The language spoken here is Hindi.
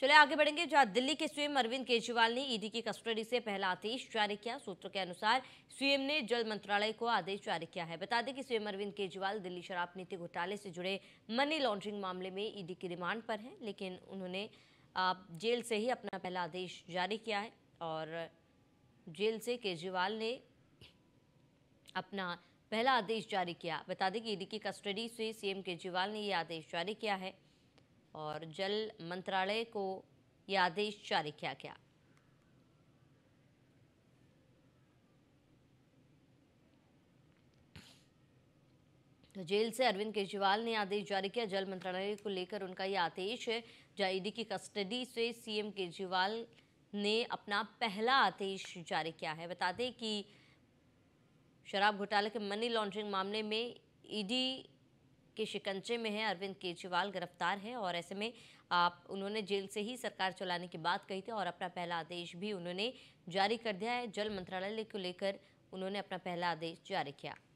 चले आगे बढ़ेंगे जहां दिल्ली के सीएम अरविंद केजरीवाल ने ईडी की कस्टडी से पहला आदेश जारी किया सूत्रों के अनुसार सीएम ने जल मंत्रालय को आदेश जारी किया है बता दें कि सीएम अरविंद केजरीवाल दिल्ली शराब नीति घोटाले से जुड़े मनी लॉन्ड्रिंग मामले में ईडी की रिमांड पर हैं लेकिन उन्होंने जेल से ही अपना पहला आदेश जारी किया है और जेल से केजरीवाल ने अपना पहला आदेश जारी किया बता दें कि ईडी की कस्टडी से सीएम केजरीवाल ने ये आदेश जारी किया है और जल मंत्रालय को यह आदेश जारी किया गया तो जेल से अरविंद केजरीवाल ने आदेश जारी किया जल मंत्रालय को लेकर उनका यह आदेश है जहाँ ईडी की कस्टडी से सीएम केजरीवाल ने अपना पहला आदेश जारी किया है बता दें कि शराब घोटाले के मनी लॉन्ड्रिंग मामले में ईडी के शिकंजे में हैं अरविंद केजरीवाल गिरफ्तार हैं और ऐसे में आप उन्होंने जेल से ही सरकार चलाने की बात कही थी और अपना पहला आदेश भी उन्होंने जारी कर दिया है जल मंत्रालय को लेकर उन्होंने अपना पहला आदेश जारी किया